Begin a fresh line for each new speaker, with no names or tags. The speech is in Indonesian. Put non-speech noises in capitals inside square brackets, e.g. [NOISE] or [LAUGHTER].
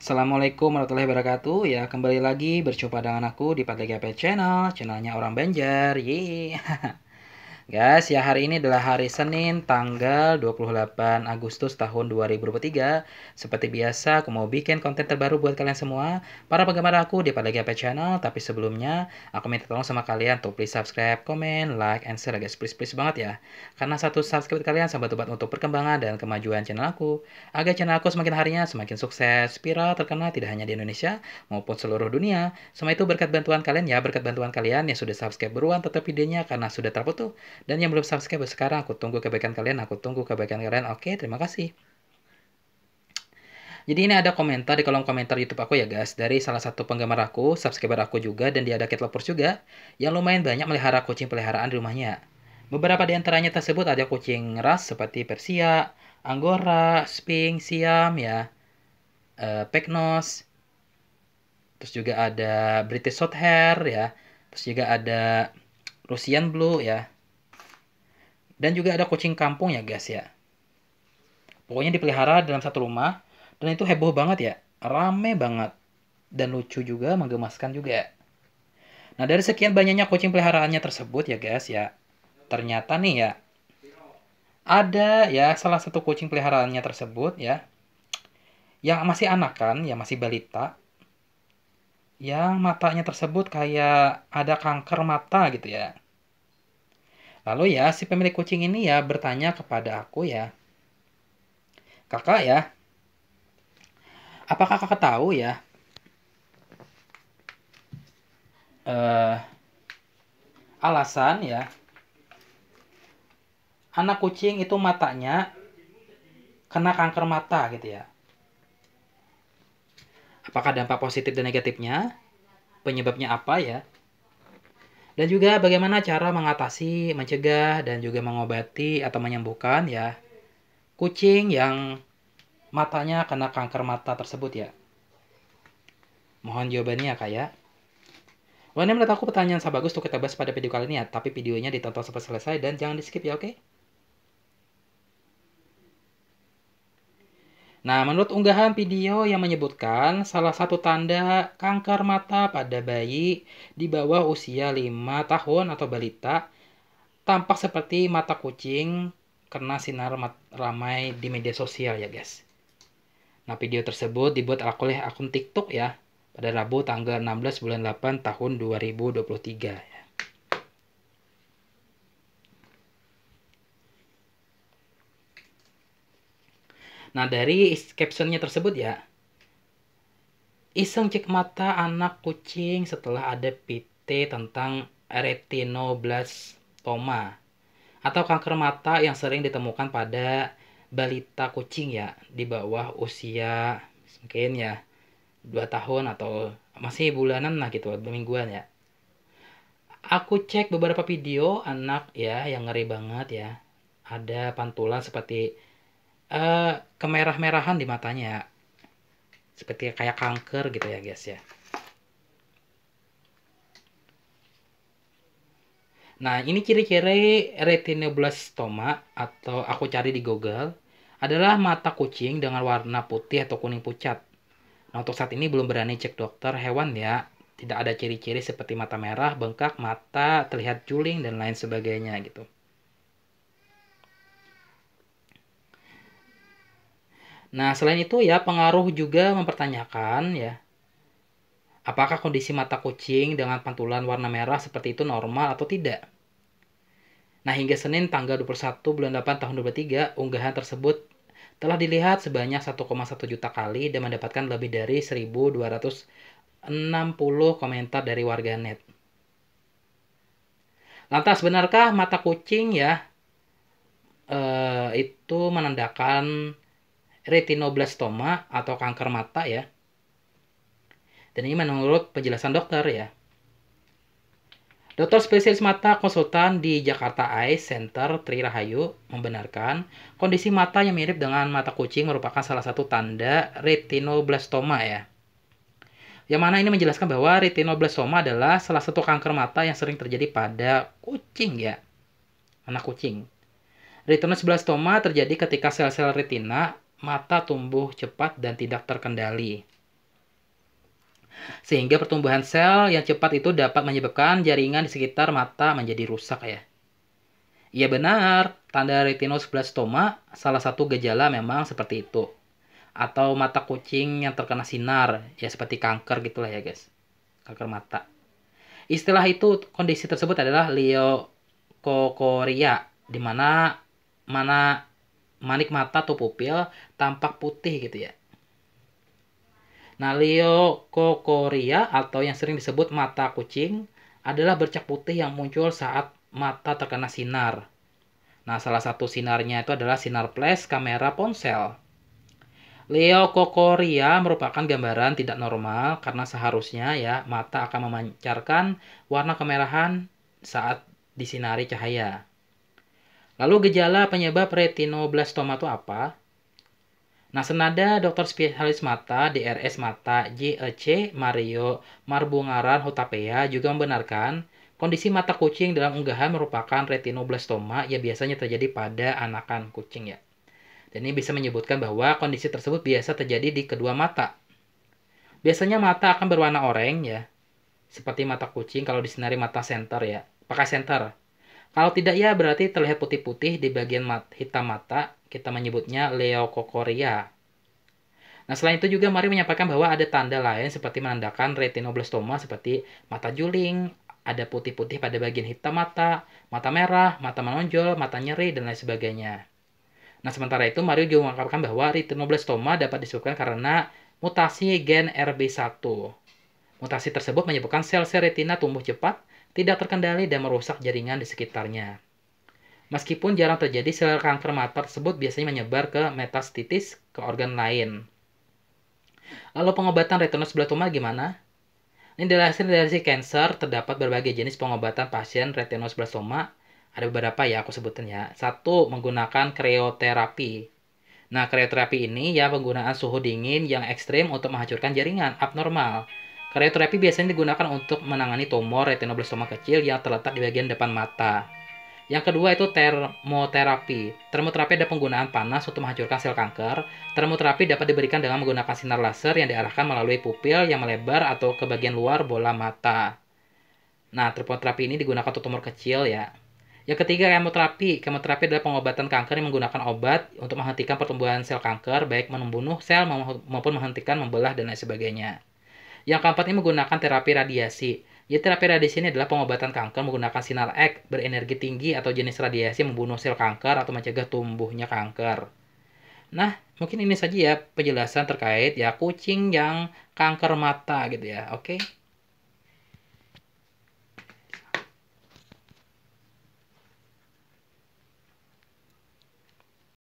Assalamualaikum warahmatullahi wabarakatuh. Ya, kembali lagi berjumpa dengan aku di Patlegia Channel, channelnya orang Banjar. Yeay. [LAUGHS] Guys, ya hari ini adalah hari Senin tanggal 28 Agustus tahun 2023. Seperti biasa, aku mau bikin konten terbaru buat kalian semua, para penggemar aku di Pada GP Channel. Tapi sebelumnya, aku minta tolong sama kalian untuk please subscribe, komen, like, and share guys. Please, please banget ya. Karena satu subscribe kalian sangat tempat untuk perkembangan dan kemajuan channel aku. Agar channel aku semakin harinya semakin sukses, viral, terkenal tidak hanya di Indonesia maupun seluruh dunia. Semua itu berkat bantuan kalian ya, berkat bantuan kalian yang sudah subscribe beruang tetap videonya karena sudah terputus dan yang belum subscribe sekarang aku tunggu kebaikan kalian, aku tunggu kebaikan kalian. Oke, terima kasih. Jadi ini ada komentar di kolom komentar YouTube aku ya guys dari salah satu penggemar aku, subscriber aku juga dan dia ada cat lovers juga yang lumayan banyak melihara kucing peliharaan di rumahnya. Beberapa di antaranya tersebut ada kucing ras seperti Persia, Anggora, Sphinx, Siam ya, uh, eh, Peknos, terus juga ada British Shorthair ya, terus juga ada Russian Blue ya, dan juga ada kucing kampung ya guys ya. Pokoknya dipelihara dalam satu rumah dan itu heboh banget ya. Rame banget. Dan lucu juga, menggemaskan juga. Nah dari sekian banyaknya kucing peliharaannya tersebut ya guys ya. Ternyata nih ya. Ada ya salah satu kucing peliharaannya tersebut ya. Yang masih anakan ya masih balita yang matanya tersebut kayak ada kanker mata gitu ya. Lalu ya, si pemilik kucing ini ya bertanya kepada aku ya, Kakak ya, apakah kakak tahu ya, uh, alasan ya, anak kucing itu matanya kena kanker mata gitu ya. Apakah dampak positif dan negatifnya? Penyebabnya apa ya? Dan juga bagaimana cara mengatasi, mencegah, dan juga mengobati atau menyembuhkan ya kucing yang matanya kena kanker mata tersebut ya. Mohon jawabannya ya, kak ya. Wah aku pertanyaan sangat Bagus untuk kita bahas pada video kali ini ya. Tapi videonya ditonton sampai selesai dan jangan di skip ya oke. Okay? Nah, menurut unggahan video yang menyebutkan salah satu tanda kanker mata pada bayi di bawah usia 5 tahun atau balita tampak seperti mata kucing karena sinar ramai di media sosial ya guys. Nah, video tersebut dibuat oleh akun TikTok ya pada Rabu tanggal 16 bulan 8 tahun 2023 Nah dari captionnya tersebut ya, iseng cek mata anak kucing setelah ada PT tentang retinoblastoma atau kanker mata yang sering ditemukan pada balita kucing ya di bawah usia mungkin ya 2 tahun atau masih bulanan lah gitu mingguan ya aku cek beberapa video anak ya yang ngeri banget ya ada pantulan seperti uh, kemerah-merahan di matanya seperti kayak kanker gitu ya guys ya Nah, ini ciri-ciri retinoblastoma atau aku cari di Google adalah mata kucing dengan warna putih atau kuning pucat. Nah, untuk saat ini belum berani cek dokter hewan ya. Tidak ada ciri-ciri seperti mata merah, bengkak, mata, terlihat juling, dan lain sebagainya gitu. Nah, selain itu ya pengaruh juga mempertanyakan ya apakah kondisi mata kucing dengan pantulan warna merah seperti itu normal atau tidak. Nah, hingga Senin tanggal 21 bulan 8 tahun 2023, unggahan tersebut telah dilihat sebanyak 1,1 juta kali dan mendapatkan lebih dari 1260 komentar dari warganet. Lantas benarkah mata kucing ya eh, itu menandakan retinoblastoma atau kanker mata ya. Dan ini menurut penjelasan dokter ya. Dokter spesialis mata konsultan di Jakarta Eye Center Tri Rahayu membenarkan kondisi mata yang mirip dengan mata kucing merupakan salah satu tanda retinoblastoma ya. Yang mana ini menjelaskan bahwa retinoblastoma adalah salah satu kanker mata yang sering terjadi pada kucing ya. Anak kucing. Retinoblastoma terjadi ketika sel-sel retina mata tumbuh cepat dan tidak terkendali. Sehingga pertumbuhan sel yang cepat itu dapat menyebabkan jaringan di sekitar mata menjadi rusak ya. Iya benar, tanda retinoblastoma salah satu gejala memang seperti itu. Atau mata kucing yang terkena sinar, ya seperti kanker gitulah ya guys. Kanker mata. Istilah itu kondisi tersebut adalah leokokoria di mana mana manik mata atau pupil tampak putih gitu ya. Nah, leukokoria atau yang sering disebut mata kucing adalah bercak putih yang muncul saat mata terkena sinar. Nah, salah satu sinarnya itu adalah sinar flash kamera ponsel. Leukokoria merupakan gambaran tidak normal karena seharusnya ya mata akan memancarkan warna kemerahan saat disinari cahaya. Lalu gejala penyebab retinoblastoma itu apa? Nah, senada dokter spesialis mata DRS mata JEC Mario Marbungaran Hotapea juga membenarkan kondisi mata kucing dalam unggahan merupakan retinoblastoma yang biasanya terjadi pada anakan kucing ya. Dan ini bisa menyebutkan bahwa kondisi tersebut biasa terjadi di kedua mata. Biasanya mata akan berwarna oranye ya, seperti mata kucing kalau disinari mata center ya, pakai center. Kalau tidak ya berarti terlihat putih-putih di bagian mat hitam mata, kita menyebutnya leukokoria. Nah, selain itu juga Mari menyampaikan bahwa ada tanda lain seperti menandakan retinoblastoma seperti mata juling, ada putih-putih pada bagian hitam mata, mata merah, mata menonjol, mata nyeri, dan lain sebagainya. Nah, sementara itu Mario juga mengungkapkan bahwa retinoblastoma dapat disebabkan karena mutasi gen RB1. Mutasi tersebut menyebabkan sel-sel retina tumbuh cepat tidak terkendali dan merusak jaringan di sekitarnya. Meskipun jarang terjadi, sel kanker mata tersebut biasanya menyebar ke metastitis ke organ lain. Lalu pengobatan blastoma gimana? Ini dari si cancer terdapat berbagai jenis pengobatan pasien blastoma. Ada beberapa ya aku sebutin ya. Satu menggunakan krioterapi. Nah, krioterapi ini ya penggunaan suhu dingin yang ekstrim untuk menghancurkan jaringan abnormal Karyoterapi biasanya digunakan untuk menangani tumor retinoblastoma kecil yang terletak di bagian depan mata. Yang kedua itu termoterapi. Termoterapi ada penggunaan panas untuk menghancurkan sel kanker. Termoterapi dapat diberikan dengan menggunakan sinar laser yang diarahkan melalui pupil yang melebar atau ke bagian luar bola mata. Nah, termoterapi ini digunakan untuk tumor kecil ya. Yang ketiga, kemoterapi. Kemoterapi adalah pengobatan kanker yang menggunakan obat untuk menghentikan pertumbuhan sel kanker, baik membunuh sel maupun menghentikan membelah dan lain sebagainya. Yang keempat ini menggunakan terapi radiasi. Ya terapi radiasi ini adalah pengobatan kanker menggunakan sinar X berenergi tinggi atau jenis radiasi membunuh sel kanker atau mencegah tumbuhnya kanker. Nah, mungkin ini saja ya penjelasan terkait ya kucing yang kanker mata gitu ya. Oke. Okay?